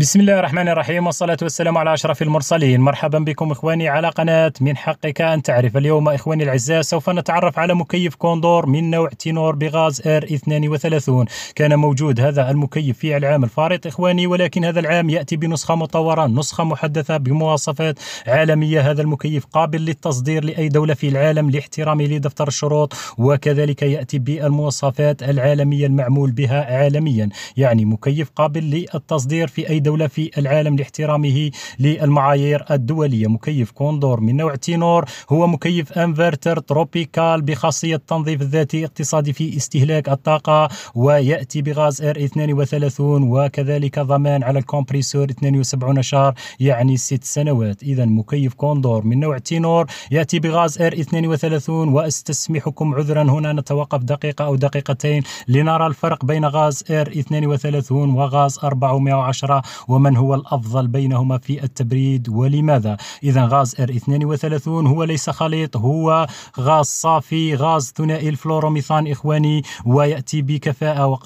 بسم الله الرحمن الرحيم والصلاة والسلام على أشرف المرسلين مرحبا بكم إخواني على قناة من حقك أن تعرف اليوم إخواني الأعزاء سوف نتعرف على مكيف كوندور من نوع تينور بغاز ار 32 كان موجود هذا المكيف في العام الفارط إخواني ولكن هذا العام يأتي بنسخة مطورة نسخة محدثة بمواصفات عالمية هذا المكيف قابل للتصدير لأي دولة في العالم لاحترامه لدفتر الشروط وكذلك يأتي بالمواصفات العالمية المعمول بها عالميا يعني مكيف قابل للتصدير في أي دولة دولة في العالم لاحترامه للمعايير الدولية مكيف كوندور من نوع تينور هو مكيف انفرتر تروبيكال بخاصية التنظيف الذاتي اقتصادي في استهلاك الطاقة ويأتي بغاز ار 32 وكذلك ضمان على الكومبريسور 72 شهر يعني ست سنوات إذا مكيف كوندور من نوع تينور يأتي بغاز ار 32 واستسمحكم عذرا هنا نتوقف دقيقة أو دقيقتين لنرى الفرق بين غاز ار 32 وغاز 410 ومن هو الأفضل بينهما في التبريد ولماذا إذا غاز R32 هو ليس خليط هو غاز صافي غاز ثنائي الفلوروميثان إخواني ويأتي بكفاءة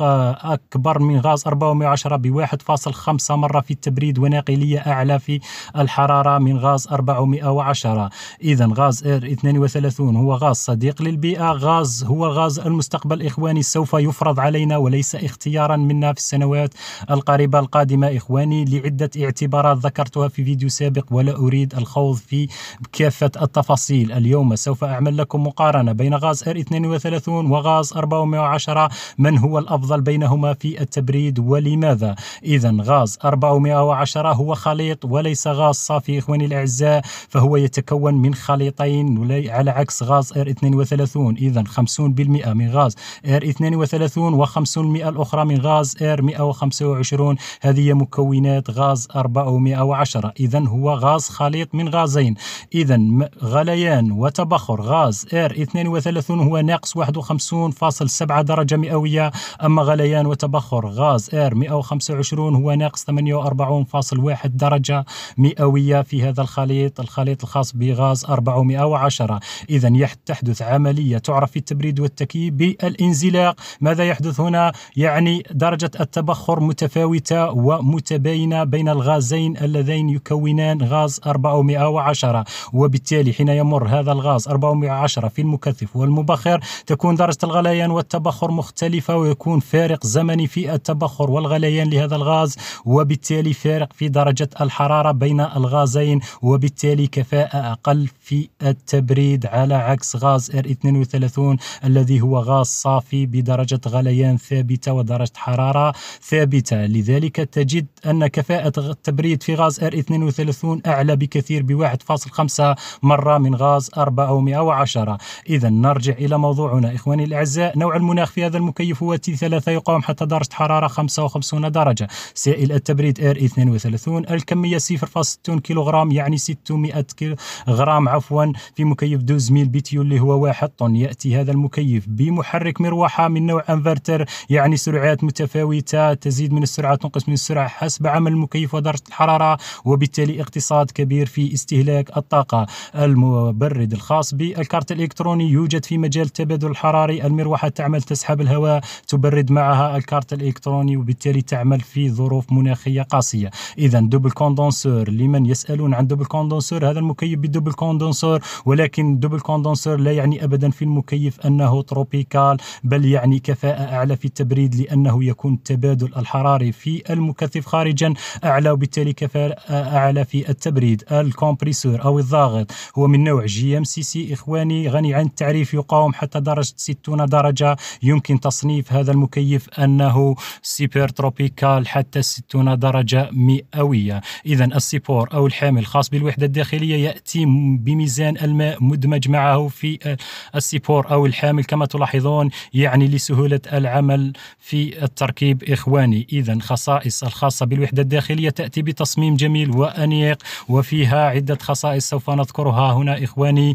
أكبر من غاز 410 ب 1.5 مرة في التبريد وناقلية أعلى في الحرارة من غاز 410 إذا غاز R32 هو غاز صديق للبيئة غاز هو غاز المستقبل إخواني سوف يفرض علينا وليس اختيارا منا في السنوات القريبة القادمة إخواني الألماني لعدة اعتبارات ذكرتها في فيديو سابق ولا أريد الخوض في كافة التفاصيل اليوم سوف أعمل لكم مقارنة بين غاز R32 وغاز 410 من هو الأفضل بينهما في التبريد ولماذا إذا غاز 410 هو خليط وليس غاز صافي إخواني الأعزاء فهو يتكون من خليطين على عكس غاز R32 إذا 50% من غاز R32 و 50% الأخرى من غاز R125 هذه مكونة مكونات غاز 410 إذا هو غاز خليط من غازين إذا غليان وتبخر غاز r 32 هو ناقص 51.7 درجة مئوية أما غليان وتبخر غاز r 125 هو ناقص 48.1 درجة مئوية في هذا الخليط الخليط الخاص بغاز 410 إذا تحدث عملية تعرف في التبريد والتكييف بالانزلاق ماذا يحدث هنا يعني درجة التبخر متفاوتة ومتباينة بين بين الغازين اللذين يكونان غاز 410 وبالتالي حين يمر هذا الغاز 410 في المكثف والمبخر تكون درجة الغليان والتبخر مختلفة ويكون فارق زمني في التبخر والغليان لهذا الغاز وبالتالي فارق في درجة الحرارة بين الغازين وبالتالي كفاءة أقل في التبريد على عكس غاز ار 32 الذي هو غاز صافي بدرجة غليان ثابتة ودرجة حرارة ثابتة لذلك تجد أن أن كفاءة التبريد في غاز ار 32 أعلى بكثير ب 1.5 مرة من غاز 410 إذا نرجع إلى موضوعنا إخواني الأعزاء نوع المناخ في هذا المكيف هو تي 3 يقاوم حتى درجة حرارة 55 درجة سائل التبريد ار 32 الكمية 0.60 كيلوغرام يعني 600 كيلو غرام عفوا في مكيف دوز ميل بيتيو اللي هو واحد طن يأتي هذا المكيف بمحرك مروحة من نوع انفرتر يعني سرعات متفاوتة تزيد من السرعة تنقص من السرعة حسب الناس بعمل المكيف ودرجة الحرارة وبالتالي اقتصاد كبير في استهلاك الطاقة المبرد الخاص بالكارت الإلكتروني يوجد في مجال التبادل الحراري المروحة تعمل تسحب الهواء تبرد معها الكارت الإلكتروني وبالتالي تعمل في ظروف مناخية قاسية إذا دوبل كوندنسور لمن يسألون عن دوبل كوندنسور هذا المكيف بدوبل كوندنسور ولكن دوبل كوندنسور لا يعني أبدا في المكيف أنه تروبيكال بل يعني كفاءة أعلى في التبريد لأنه يكون التبادل الحراري في المكثف خارج خارجا أعلى وبالتالي كفاءة أعلى في التبريد الكومبريسور أو الضاغط هو من نوع جي ام سي سي إخواني غني عن التعريف يقاوم حتى درجة 60 درجة يمكن تصنيف هذا المكيف أنه سيبر تروبيكال حتى 60 درجة مئوية إذا السيبور أو الحامل خاص بالوحدة الداخلية يأتي بميزان الماء مدمج معه في السيبور أو الحامل كما تلاحظون يعني لسهولة العمل في التركيب إخواني إذا خصائص الخاصة بالوحدة الداخلية تأتي بتصميم جميل وأنيق وفيها عدة خصائص سوف نذكرها هنا إخواني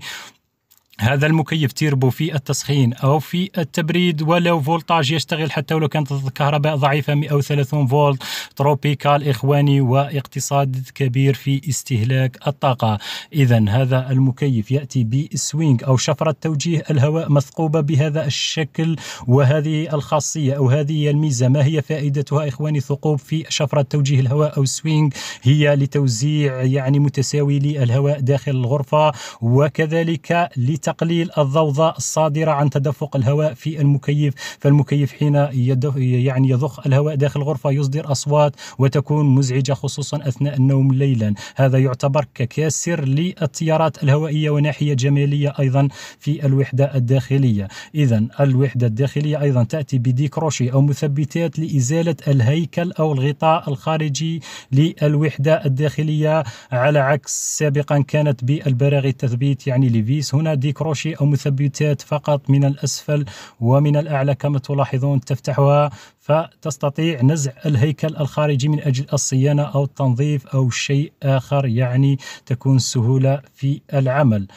هذا المكيف تيربو في التسخين او في التبريد ولو فولتاج يشتغل حتى ولو كانت الكهرباء ضعيفه 130 فولت تروبيكال اخواني واقتصاد كبير في استهلاك الطاقه اذا هذا المكيف ياتي بسوينج او شفره توجيه الهواء مثقوبه بهذا الشكل وهذه الخاصيه او هذه الميزه ما هي فائدتها اخواني ثقوب في شفره توجيه الهواء او سوينج هي لتوزيع يعني متساوي للهواء داخل الغرفه وكذلك لت تقليل الضوضاء الصادرة عن تدفق الهواء في المكيف فالمكيف حين يعني يضخ الهواء داخل الغرفة يصدر أصوات وتكون مزعجة خصوصا أثناء النوم ليلا هذا يعتبر ككاسر للتيارات الهوائية وناحية جمالية أيضا في الوحدة الداخلية إذا الوحدة الداخلية أيضا تأتي بديكروشي أو مثبتات لإزالة الهيكل أو الغطاء الخارجي للوحدة الداخلية على عكس سابقا كانت بالبراغي التثبيت يعني ليفيس هنا ديك كروشي أو مثبتات فقط من الأسفل ومن الأعلى كما تلاحظون تفتحها فتستطيع نزع الهيكل الخارجي من أجل الصيانة أو التنظيف أو شيء آخر يعني تكون سهولة في العمل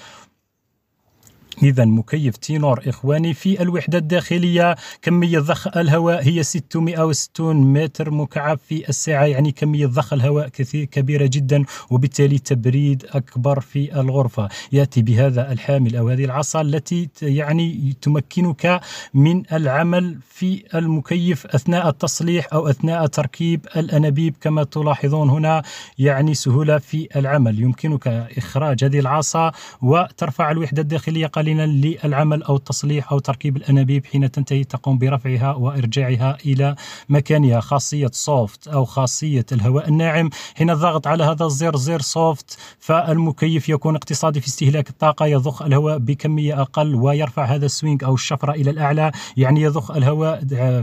إذا مكيف تينور إخواني في الوحدة الداخلية كمية ضخ الهواء هي 660 متر مكعب في الساعة يعني كمية ضخ الهواء كثير كبيرة جدا وبالتالي تبريد أكبر في الغرفة يأتي بهذا الحامل أو هذه العصا التي يعني تمكنك من العمل في المكيف أثناء التصليح أو أثناء تركيب الأنابيب كما تلاحظون هنا يعني سهولة في العمل يمكنك إخراج هذه العصا وترفع الوحدة الداخلية قليلا ماكينا للعمل أو التصليح أو تركيب الأنابيب حين تنتهي تقوم برفعها وإرجاعها إلى مكانها خاصية سوفت أو خاصية الهواء الناعم حين الضغط على هذا الزر زر سوفت فالمكيف يكون اقتصادي في استهلاك الطاقة يضخ الهواء بكمية أقل ويرفع هذا السوينج أو الشفرة إلى الأعلى يعني يضخ الهواء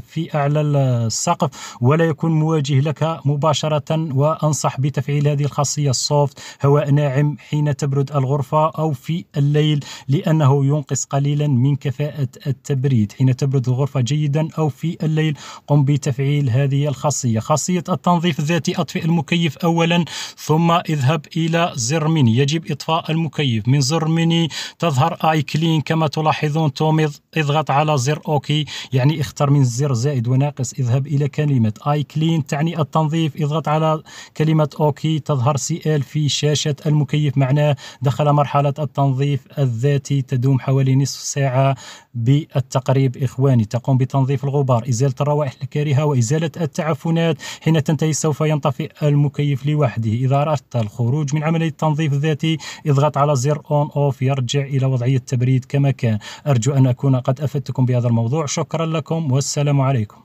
في أعلى السقف ولا يكون مواجه لك مباشرة وأنصح بتفعيل هذه الخاصية السوفت هواء ناعم حين تبرد الغرفة أو في الليل لأنه فإنه ينقص قليلا من كفاءة التبريد حين تبرد الغرفة جيدا أو في الليل قم بتفعيل هذه الخاصية خاصية التنظيف الذاتي أطفئ المكيف أولا ثم اذهب إلى زر ميني يجب إطفاء المكيف من زر ميني تظهر آي كلين كما تلاحظون توم اضغط على زر أوكي يعني اختر من زر زائد وناقص اذهب إلى كلمة آي كلين تعني التنظيف اضغط على كلمة أوكي تظهر سي ال في شاشة المكيف معناه دخل مرحلة التنظيف الذاتي تدوم حوالي نصف ساعة بالتقريب إخواني تقوم بتنظيف الغبار إزالة الروائح الكريهة وإزالة التعفنات حين تنتهي سوف ينطفئ المكيف لوحده إذا أردت الخروج من عملية التنظيف الذاتي اضغط على زر أون أوف يرجع إلى وضعية التبريد كما كان أرجو أن أكون قد أفدتكم بهذا الموضوع شكرا لكم والسلام عليكم